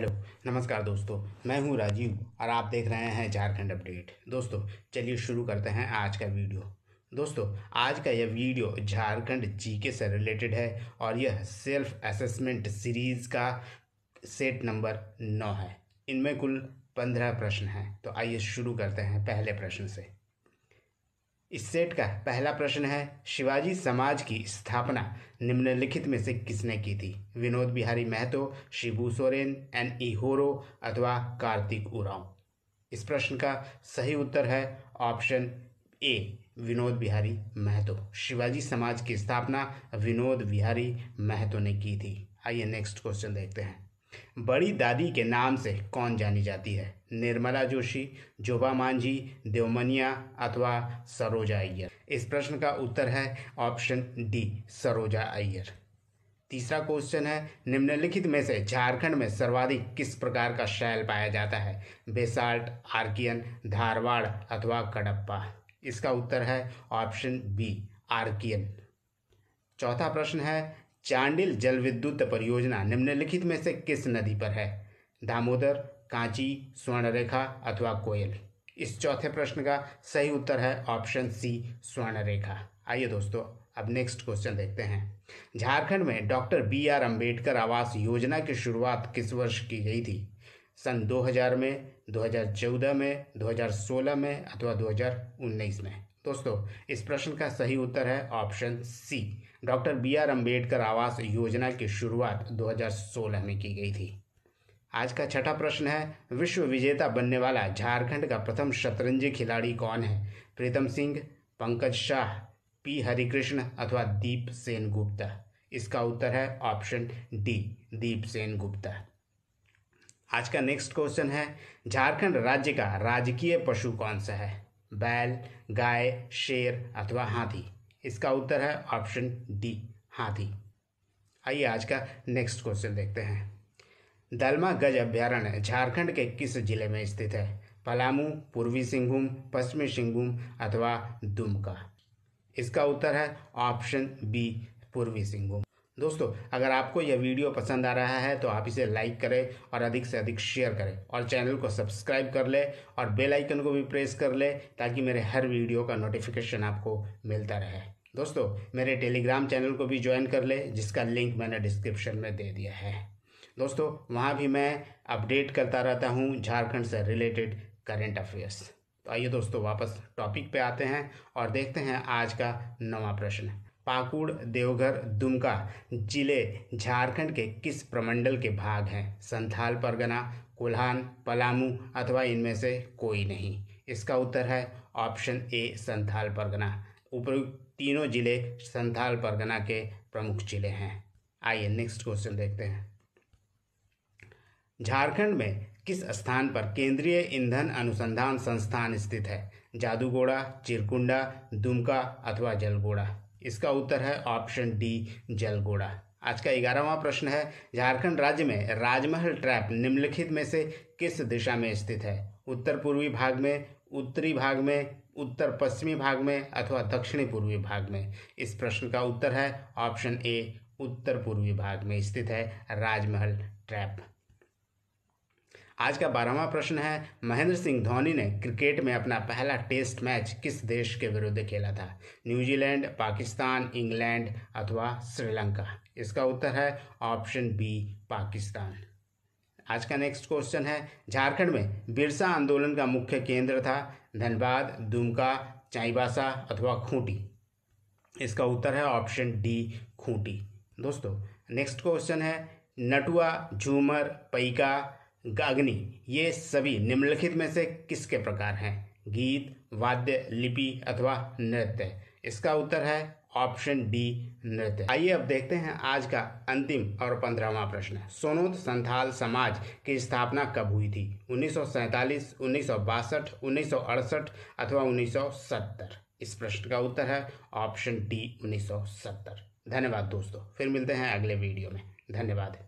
hello नमस्कार दोस्तों मैं हूं राजीव और आप देख रहे हैं झारखंड अपडेट दोस्तों चलिए शुरू करते हैं आज का वीडियो दोस्तों आज का यह वीडियो झारखंड जीके से रिलेटेड है और यह सेल्फ असेसमेंट सीरीज़ का सेट नंबर नौ है इनमें कुल पंद्रह प्रश्न हैं तो आइए शुरू करते हैं पहले प्रश्न से इस सेट का पहला प्रश्न है शिवाजी समाज की स्थापना निम्नलिखित में से किसने की थी विनोद बिहारी महतो शिबू सोरेन एन ई होरो अथवा कार्तिक उरांव इस प्रश्न का सही उत्तर है ऑप्शन ए विनोद बिहारी महतो शिवाजी समाज की स्थापना विनोद बिहारी महतो ने की थी आइए नेक्स्ट क्वेश्चन देखते हैं बड़ी दादी के नाम से कौन जानी जाती है निर्मला जोशी जोबा मांझी देवमनिया अथवा सरोजा अय्यर इस प्रश्न का उत्तर है ऑप्शन डी सरोजा अय्यर तीसरा क्वेश्चन है निम्नलिखित में से झारखंड में सर्वाधिक किस प्रकार का शैल पाया जाता है बेसाल्ट आर्कियन धारवाड़ अथवा कड़प्पा इसका उत्तर है ऑप्शन बी आर्कियन चौथा प्रश्न है चांडिल जल विद्युत परियोजना निम्नलिखित में से किस नदी पर है दामोदर कांची स्वर्णरेखा अथवा कोयल इस चौथे प्रश्न का सही उत्तर है ऑप्शन सी स्वर्णरेखा आइए दोस्तों अब नेक्स्ट क्वेश्चन देखते हैं झारखंड में doctor B R Ambedkar Awas Yojana की शुरुआत किस वर्ष की गई थी सन 2000 में 2014 में 2016 में अथवा 2019 में दोस्तों इस प्रश्न का सही उत्तर है option C doctor B R Ambedkar Awas Yojana की शुरुआत 2016 में की गई थी आज का छठा प्रश्न है विश्व विजेता बनने वाला झारखंड का प्रथम शतरंजी खिलाड़ी कौन है प्रीतम सिंह पंकज शाह पी हरिकृष्ण अथवा दीप सेन गुप्ता इसका उत्तर है ऑप्शन डी दीप सेन गुप्ता आज का नेक्स्ट क्वेश्चन है झारखंड राज्य का राजकीय पशु कौन सा है बैल गाय शेर अथवा हाथी इसका उत्तर है ऑप्शन डी हाथी आइए आज का नेक्स्ट क्वेश्चन देखते हैं दलमा गज अभ्यारण्य झारखंड के किस जिले में स्थित है पलामू पूर्वी सिंहभूम पश्चिमी सिंहभूम अथवा दुमका इसका उत्तर है ऑप्शन बी पूर्वी सिंहभूम दोस्तों अगर आपको यह वीडियो पसंद आ रहा है तो आप इसे लाइक करें और अधिक से अधिक शेयर करें और चैनल को सब्सक्राइब कर ले और बेल आइकन को भी प्रेस कर ले ताकि मेरे हर वीडियो का नोटिफिकेशन आपको मिलता रहे दोस्तों मेरे टेलीग्राम चैनल को भी ज्वाइन कर ले जिसका लिंक मैंने डिस्क्रिप्शन में दे दिया है दोस्तों वहाँ भी मैं अपडेट करता रहता हूँ झारखंड से रिलेटेड करेंट अफेयर्स तो आइए दोस्तों वापस टॉपिक पे आते हैं और देखते हैं आज का नवा प्रश्न पाकुड़ देवघर दुमका जिले झारखंड के किस प्रमंडल के भाग हैं संथाल परगना कोल्हान पलामू अथवा इनमें से कोई नहीं इसका उत्तर है ऑप्शन ए संथाल परगना उपयुक्त तीनों जिले संथाल परगना के प्रमुख जिले हैं आइए नेक्स्ट क्वेश्चन देखते हैं झारखंड में किस स्थान पर केंद्रीय ईंधन अनुसंधान संस्थान स्थित है जादूगोड़ा चिरकुंडा दुमका अथवा जलगोड़ा इसका उत्तर है ऑप्शन डी जलगोड़ा आज का ग्यारहवा प्रश्न है झारखंड राज्य में राजमहल ट्रैप निम्नलिखित में से किस दिशा में स्थित है उत्तर पूर्वी भाग में उत्तरी भाग में उत्तर पश्चिमी भाग में अथवा दक्षिणी पूर्वी भाग में इस प्रश्न का उत्तर है ऑप्शन ए उत्तर पूर्वी भाग में स्थित है राजमहल ट्रैप आज का बारहवा प्रश्न है महेंद्र सिंह धोनी ने क्रिकेट में अपना पहला टेस्ट मैच किस देश के विरुद्ध खेला था न्यूजीलैंड पाकिस्तान इंग्लैंड अथवा श्रीलंका इसका उत्तर है ऑप्शन बी पाकिस्तान आज का नेक्स्ट क्वेश्चन है झारखंड में बिरसा आंदोलन का मुख्य केंद्र था धनबाद दुमका चाईबासा अथवा खूंटी इसका उत्तर है ऑप्शन डी खूंटी दोस्तों नेक्स्ट क्वेश्चन है नटुआ झूमर पैका गागनी ये सभी निम्नलिखित में से किसके प्रकार हैं गीत वाद्य लिपि अथवा नृत्य इसका उत्तर है ऑप्शन डी नृत्य आइए अब देखते हैं आज का अंतिम और पंद्रहवा प्रश्न सोनोद संथाल समाज की स्थापना कब हुई थी उन्नीस सौ अथवा उन्नीस इस प्रश्न का उत्तर है ऑप्शन डी 1970 धन्यवाद दोस्तों फिर मिलते हैं अगले वीडियो में धन्यवाद